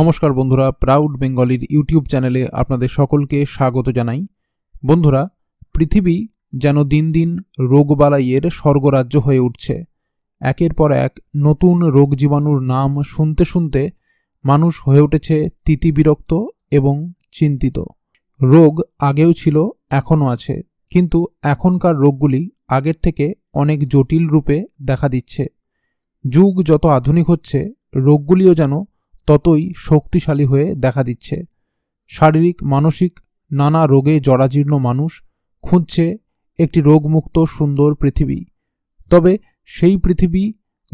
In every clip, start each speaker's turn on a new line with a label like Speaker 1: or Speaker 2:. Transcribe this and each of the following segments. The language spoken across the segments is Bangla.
Speaker 1: নমস্কার বন্ধুরা প্রাউড বেঙ্গলির ইউটিউব চ্যানেলে আপনাদের সকলকে স্বাগত জানাই বন্ধুরা পৃথিবী যেন দিন দিন রোগবালাইয়ের স্বর্গরাজ্য হয়ে উঠছে একের পর এক নতুন রোগ জীবাণুর নাম শুনতে শুনতে মানুষ হয়ে উঠেছে তিতিবিরক্ত এবং চিন্তিত রোগ আগেও ছিল এখনও আছে কিন্তু এখনকার রোগগুলি আগের থেকে অনেক জটিল রূপে দেখা দিচ্ছে যুগ যত আধুনিক হচ্ছে রোগগুলিও যেন ততই শক্তিশালী হয়ে দেখা দিচ্ছে শারীরিক মানসিক নানা রোগে জরাজীর্ণ মানুষ খুঁজছে একটি রোগমুক্ত সুন্দর পৃথিবী তবে সেই পৃথিবী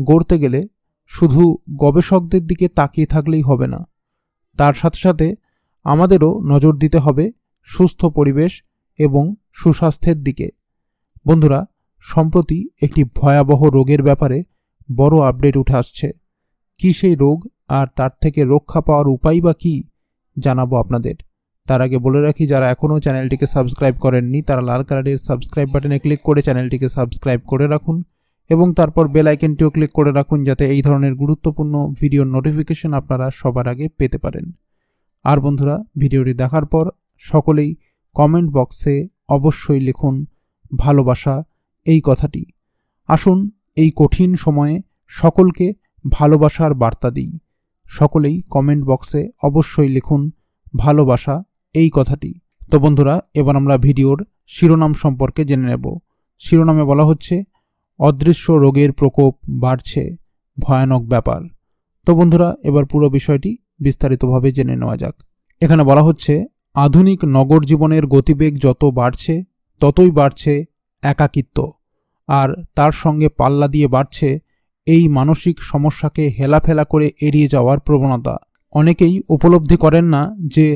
Speaker 1: গড়তে গেলে শুধু গবেষকদের দিকে তাকিয়ে থাকলেই হবে না তার সাথে সাথে আমাদেরও নজর দিতে হবে সুস্থ পরিবেশ এবং সুস্বাস্থ্যের দিকে বন্ধুরা সম্প্রতি একটি ভয়াবহ রোগের ব্যাপারে বড় আপডেট উঠে আসছে কি সেই রোগ আর তার থেকে রক্ষা পাওয়ার উপায় বা কী জানাবো আপনাদের তার আগে বলে রাখি যারা এখনও চ্যানেলটিকে সাবস্ক্রাইব করেননি তারা লাল কালারের সাবস্ক্রাইব বাটনে ক্লিক করে চ্যানেলটিকে সাবস্ক্রাইব করে রাখুন এবং তারপর বেল আইকনটিও ক্লিক করে রাখুন যাতে এই ধরনের গুরুত্বপূর্ণ ভিডিওর নোটিফিকেশন আপনারা সবার আগে পেতে পারেন আর বন্ধুরা ভিডিওটি দেখার পর সকলেই কমেন্ট বক্সে অবশ্যই লিখুন ভালোবাসা এই কথাটি আসুন এই কঠিন সময়ে সকলকে ভালোবাসার বার্তা দিই সকলেই কমেন্ট বক্সে অবশ্যই লিখুন ভালোবাসা এই কথাটি তো বন্ধুরা এবার আমরা ভিডিওর শিরোনাম সম্পর্কে জেনে নেব শিরোনামে বলা হচ্ছে অদৃশ্য রোগের প্রকোপ বাড়ছে ভয়ানক ব্যাপার তো বন্ধুরা এবার পুরো বিষয়টি বিস্তারিতভাবে জেনে নেওয়া যাক এখানে বলা হচ্ছে আধুনিক নগর জীবনের গতিবেগ যত বাড়ছে ততই বাড়ছে একাকিত্ব আর তার সঙ্গে পাল্লা দিয়ে বাড়ছে এই মানসিক সমস্যাকে হেলাফেলা করে এড়িয়ে যাওয়ার প্রবণতা অনেকেই উপলব্ধি করেন না যে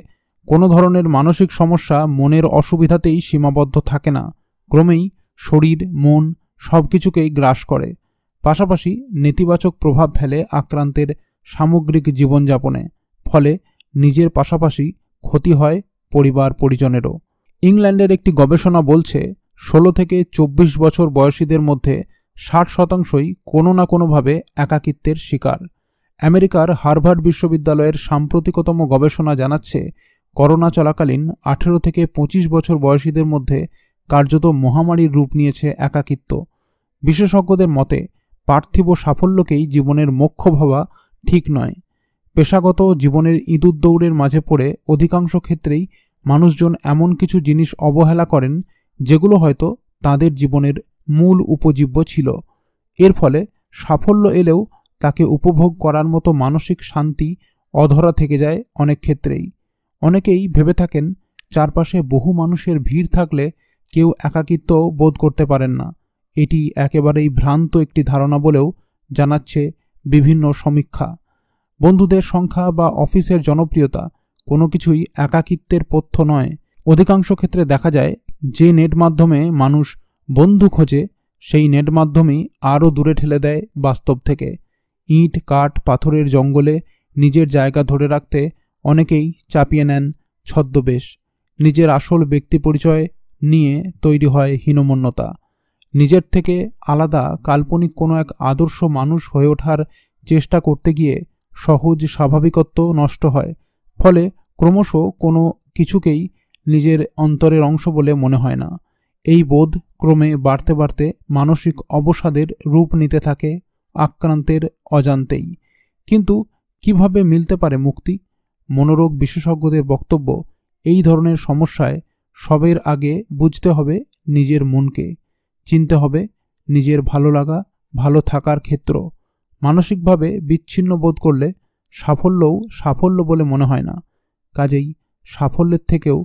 Speaker 1: কোনো ধরনের মানসিক সমস্যা মনের অসুবিধাতেই সীমাবদ্ধ থাকে না ক্রমেই শরীর মন সব কিছুকেই গ্রাস করে পাশাপাশি নেতিবাচক প্রভাব ফেলে আক্রান্তের সামগ্রিক জীবনযাপনে ফলে নিজের পাশাপাশি ক্ষতি হয় পরিবার পরিজনেরও ইংল্যান্ডের একটি গবেষণা বলছে ষোলো থেকে চব্বিশ বছর বয়সীদের মধ্যে ষাট শতাংশই কোনো না কোনোভাবে একাকিত্বের শিকার আমেরিকার হার্ভার্ড বিশ্ববিদ্যালয়ের সাম্প্রতিকতম গবেষণা জানাচ্ছে করোনা চলাকালীন আঠেরো থেকে ২৫ বছর বয়সীদের মধ্যে কার্যত মহামারীর রূপ নিয়েছে একাকিত্ব বিশেষজ্ঞদের মতে পার্থিব সাফল্যকেই জীবনের মোক্ষ ভাবা ঠিক নয় পেশাগত জীবনের ইঁদুর দৌড়ের মাঝে পড়ে অধিকাংশ ক্ষেত্রেই মানুষজন এমন কিছু জিনিস অবহেলা করেন যেগুলো হয়তো তাদের জীবনের মূল উপজীব্য ছিল এর ফলে সাফল্য এলেও তাকে উপভোগ করার মতো মানসিক শান্তি অধরা থেকে যায় অনেক ক্ষেত্রেই অনেকেই ভেবে থাকেন চারপাশে বহু মানুষের ভিড় থাকলে কেউ একাকিত্ব বোধ করতে পারেন না এটি একেবারেই ভ্রান্ত একটি ধারণা বলেও জানাচ্ছে বিভিন্ন সমীক্ষা বন্ধুদের সংখ্যা বা অফিসের জনপ্রিয়তা কোনো কিছুই একাকিত্বের পথ্য নয় অধিকাংশ ক্ষেত্রে দেখা যায় যে নেট মাধ্যমে মানুষ বন্ধু খোঁজে সেই নেট মাধ্যমেই আরও দূরে ঠেলে দেয় বাস্তব থেকে ইট কাঠ পাথরের জঙ্গলে নিজের জায়গা ধরে রাখতে অনেকেই চাপিয়ে নেন ছদ্মবেশ নিজের আসল ব্যক্তি পরিচয় নিয়ে তৈরি হয় হীনমন্যতা নিজের থেকে আলাদা কাল্পনিক কোনো এক আদর্শ মানুষ হয়ে ওঠার চেষ্টা করতে গিয়ে সহজ স্বাভাবিকত্ব নষ্ট হয় ফলে ক্রমশ কোনো কিছুকেই নিজের অন্তরের অংশ বলে মনে হয় না এই বোধ ক্রমে বাড়তে বাড়তে মানসিক অবসাদের রূপ নিতে থাকে আক্রান্তের অজান্তেই কিন্তু কিভাবে মিলতে পারে মুক্তি মনোরোগ বিশেষজ্ঞদের বক্তব্য এই ধরনের সমস্যায় সবের আগে বুঝতে হবে নিজের মনকে চিনতে হবে নিজের ভালো লাগা ভালো থাকার ক্ষেত্র মানসিকভাবে বিচ্ছিন্ন বোধ করলে সাফল্যও সাফল্য বলে মনে হয় না কাজেই সাফল্যের থেকেও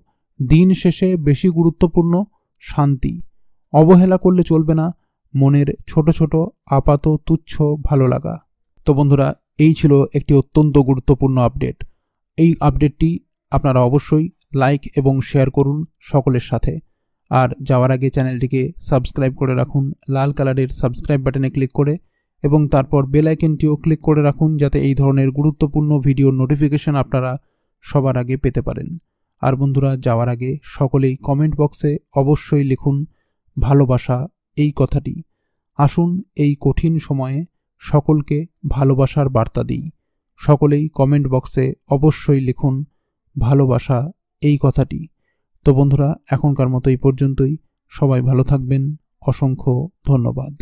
Speaker 1: দিন শেষে বেশি গুরুত্বপূর্ণ শান্তি অবহেলা করলে চলবে না মনের ছোট ছোট আপাত তুচ্ছ ভালো লাগা তো বন্ধুরা এই ছিল একটি অত্যন্ত গুরুত্বপূর্ণ আপডেট এই আপডেটটি আপনারা অবশ্যই লাইক এবং শেয়ার করুন সকলের সাথে আর যাওয়ার আগে চ্যানেলটিকে সাবস্ক্রাইব করে রাখুন লাল কালারের সাবস্ক্রাইব বাটনে ক্লিক করে এবং তারপর বেল আইকনটিও ক্লিক করে রাখুন যাতে এই ধরনের গুরুত্বপূর্ণ ভিডিও নোটিফিকেশন আপনারা সবার আগে পেতে পারেন আর বন্ধুরা যাওয়ার আগে সকলেই কমেন্ট বক্সে অবশ্যই লিখুন ভালোবাসা এই কথাটি আসুন এই কঠিন সময়ে সকলকে ভালোবাসার বার্তা দিই সকলেই কমেন্ট বক্সে অবশ্যই লিখুন ভালোবাসা এই কথাটি তো বন্ধুরা এখনকার মতো এই পর্যন্তই সবাই ভালো থাকবেন অসংখ্য ধন্যবাদ